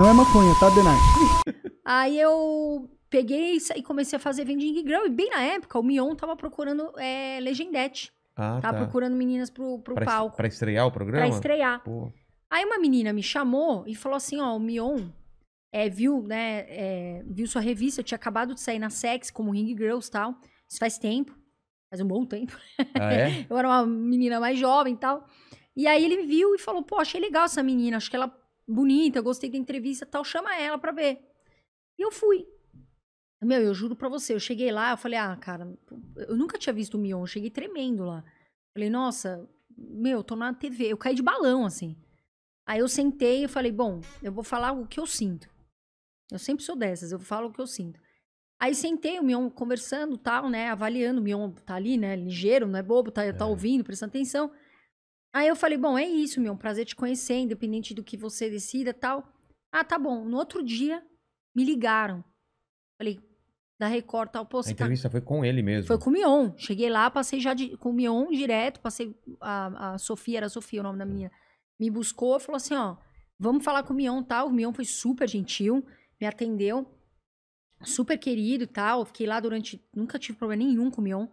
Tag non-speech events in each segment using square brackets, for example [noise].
Não é maconha, tá, Denai? [laughs] Aí eu peguei e comecei a fazer vending girl E bem na época, o Mion tava procurando é, Legendete. Ah, tava tá. procurando meninas pro, pro pra palco. Es, pra estrear o programa? Pra estrear. Pô. Aí uma menina me chamou e falou assim, ó, o Mion é, viu, né, é, viu sua revista, eu tinha acabado de sair na Sex, como Ring Girls e tal. Isso faz tempo, faz um bom tempo. Ah, é? [laughs] eu era uma menina mais jovem e tal. E aí ele viu e falou, pô, achei legal essa menina, acho que ela bonita, gostei da entrevista tal, chama ela pra ver. E eu fui. Meu, eu juro pra você, eu cheguei lá, eu falei, ah, cara, eu nunca tinha visto o Mion, eu cheguei tremendo lá. Falei, nossa, meu, tô na TV, eu caí de balão, assim. Aí eu sentei e falei, bom, eu vou falar o que eu sinto. Eu sempre sou dessas, eu falo o que eu sinto. Aí sentei, o Mion conversando tal, né, avaliando, o Mion tá ali, né, ligeiro, não é bobo, tá, tá é. tá ouvindo, prestando atenção. Aí eu falei, bom, é isso, meu, um prazer te conhecer, independente do que você decida tal. Ah, tá bom. No outro dia, me ligaram. Falei, da Record tal, pô, A tá entrevista tá... foi com ele mesmo. Foi com o Mion. Cheguei lá, passei já de... com o Mion direto, passei. A, a Sofia, era a Sofia o nome da menina, me buscou, falou assim: ó, vamos falar com o Mion tal. O Mion foi super gentil, me atendeu, super querido tal. Fiquei lá durante. Nunca tive problema nenhum com o Mion.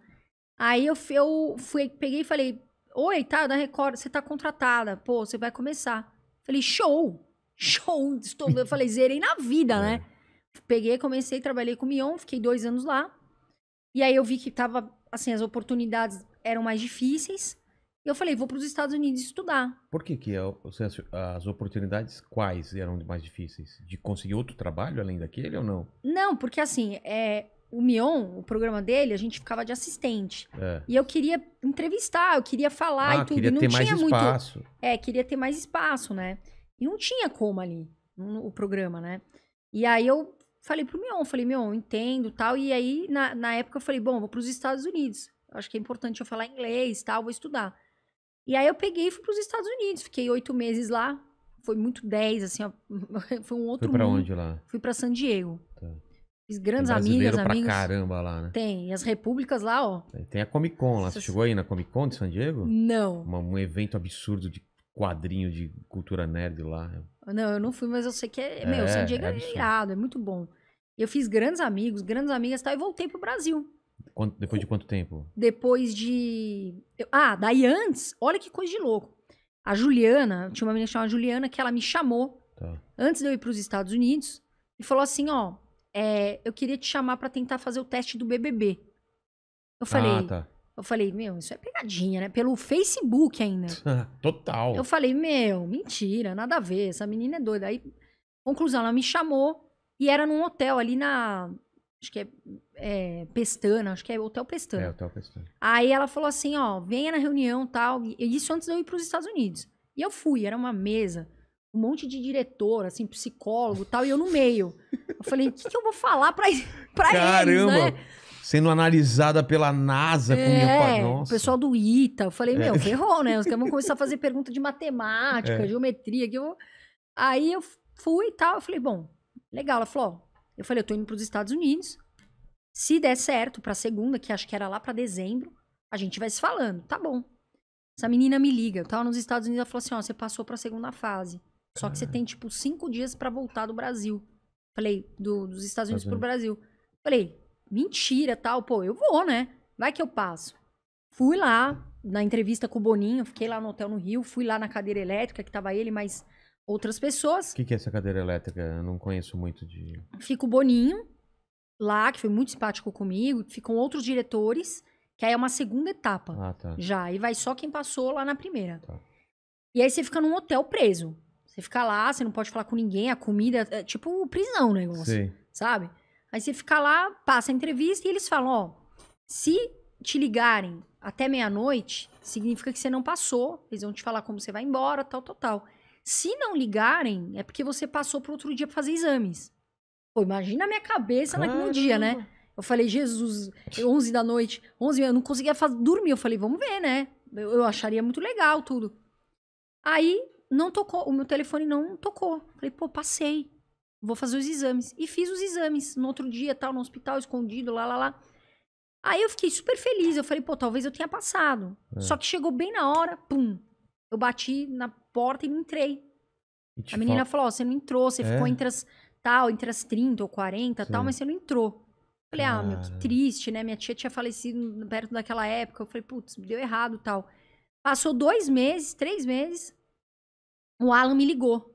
Aí eu, eu fui, peguei e falei: Oi, tá, da Record, você tá contratada. Pô, você vai começar. Falei, show! Show! [laughs] Estou... Eu falei, zerei na vida, né? É. Peguei, comecei, trabalhei com o Mion, fiquei dois anos lá. E aí eu vi que tava, assim, as oportunidades eram mais difíceis. E eu falei, vou para os Estados Unidos estudar. Por que que é as oportunidades quais eram mais difíceis? De conseguir outro trabalho além daquele ou não? Não, porque assim, é, o Mion, o programa dele, a gente ficava de assistente. É. E eu queria entrevistar, eu queria falar ah, e tudo. Queria e não ter tinha mais muito. Espaço. É, queria ter mais espaço, né? E não tinha como ali no, o programa, né? E aí eu falei pro Mion, falei, Mion, entendo tal. E aí, na, na época, eu falei, bom, vou pros Estados Unidos. Acho que é importante eu falar inglês tal, vou estudar. E aí eu peguei e fui pros Estados Unidos. Fiquei oito meses lá. Foi muito dez, assim, ó, [laughs] foi um outro Foi pra mundo. onde lá? Fui pra San Diego. Tá. Fiz grandes tem amigas, pra amigos. caramba lá, né? Tem. E as repúblicas lá, ó. Tem a Comic Con lá. Você chegou aí na Comic Con de San Diego? Não. Uma, um evento absurdo de quadrinho de cultura nerd lá. Não, eu não fui, mas eu sei que é. é meu, San Diego é, é irado, é muito bom. Eu fiz grandes amigos, grandes amigas tá, e voltei pro Brasil. Quanto, depois de quanto tempo? Depois de. Ah, daí antes, olha que coisa de louco. A Juliana, tinha uma menina chamada Juliana que ela me chamou tá. antes de eu ir para os Estados Unidos e falou assim: ó, é, eu queria te chamar para tentar fazer o teste do BBB. Eu falei, ah, tá. eu falei, meu, isso é pegadinha, né? Pelo Facebook ainda. [laughs] Total. Eu falei, meu, mentira, nada a ver, essa menina é doida. Aí, conclusão, ela me chamou e era num hotel ali na, acho que é, é, Pestana, acho que é Hotel Pestana. É, Hotel Pestana. Aí ela falou assim, ó, venha na reunião tal, e isso antes de eu ir para os Estados Unidos. E eu fui, era uma mesa um monte de diretor, assim, psicólogo e tal, e eu no meio. Eu falei, o que, que eu vou falar pra, [laughs] pra Caramba. eles, né? Sendo analisada pela NASA. É, com o pessoal do ITA. Eu falei, é. meu, [laughs] ferrou, né? Os caras vão começar a fazer pergunta de matemática, é. geometria. Que eu... Aí eu fui e tal. Eu falei, bom, legal. Ela falou, ó, eu falei, eu tô indo pros Estados Unidos. Se der certo pra segunda, que acho que era lá pra dezembro, a gente vai se falando. Tá bom. Essa menina me liga. Eu tava nos Estados Unidos, ela falou assim, ó, você passou pra segunda fase. Só que você tem, tipo, cinco dias para voltar do Brasil. Falei, do, dos Estados Unidos Fazendo. pro Brasil. Falei, mentira, tal. Pô, eu vou, né? Vai que eu passo. Fui lá na entrevista com o Boninho, fiquei lá no hotel no Rio, fui lá na cadeira elétrica, que tava ele, mas outras pessoas. O que, que é essa cadeira elétrica? Eu não conheço muito de. Fica o Boninho lá, que foi muito simpático comigo, ficam outros diretores, que aí é uma segunda etapa. Ah, tá. Já. E vai só quem passou lá na primeira. Tá. E aí você fica num hotel preso. Você fica lá, você não pode falar com ninguém, a comida é tipo prisão o negócio, Sim. sabe? Aí você fica lá, passa a entrevista e eles falam, ó, se te ligarem até meia-noite, significa que você não passou, eles vão te falar como você vai embora, tal, tal, tal. Se não ligarem, é porque você passou pro outro dia pra fazer exames. Pô, imagina a minha cabeça Caramba. naquele dia, né? Eu falei, Jesus, 11 da noite, 11, eu não conseguia fazer, dormir. Eu falei, vamos ver, né? Eu, eu acharia muito legal tudo. Aí não tocou, o meu telefone não tocou. Falei, pô, passei. Vou fazer os exames. E fiz os exames no outro dia, tal, no hospital, escondido, lá, lá, lá. Aí eu fiquei super feliz. Eu falei, pô, talvez eu tenha passado. É. Só que chegou bem na hora, pum. Eu bati na porta e não entrei. E a menina fal... falou: oh, você não entrou, você é? ficou entre as tal, entre as 30 ou 40 Sim. tal, mas você não entrou. Eu falei, ah, meu, que triste, né? Minha tia tinha falecido perto daquela época. Eu falei, putz, deu errado tal. Passou dois meses, três meses, o Alan me ligou.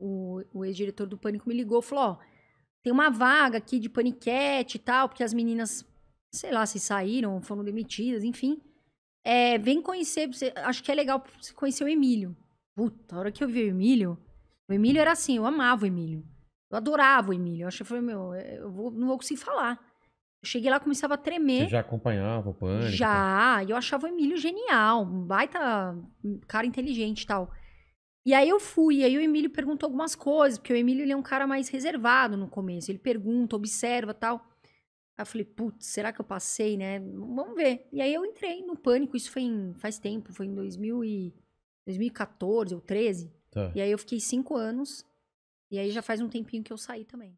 O, o ex-diretor do Pânico me ligou falou: Ó, tem uma vaga aqui de paniquete e tal, porque as meninas, sei lá, se saíram, foram demitidas, enfim. É, vem conhecer, você, acho que é legal você conhecer o Emílio. Puta, a hora que eu vi o Emílio, o Emílio era assim, eu amava o Emílio. Eu adorava o Emílio. Eu achei, falei, meu, é, eu vou, não vou conseguir falar. cheguei lá, começava a tremer. Você já acompanhava o pânico? Já, e eu achava o Emílio genial, um baita hum, cara inteligente e tal. E aí eu fui, e aí o Emílio perguntou algumas coisas, porque o Emílio ele é um cara mais reservado no começo, ele pergunta, observa tal. Aí eu falei, putz, será que eu passei, né? Vamos ver. E aí eu entrei no pânico, isso foi em, faz tempo, foi em 2000 e, 2014 ou 2013. Tá. E aí eu fiquei cinco anos, e aí já faz um tempinho que eu saí também.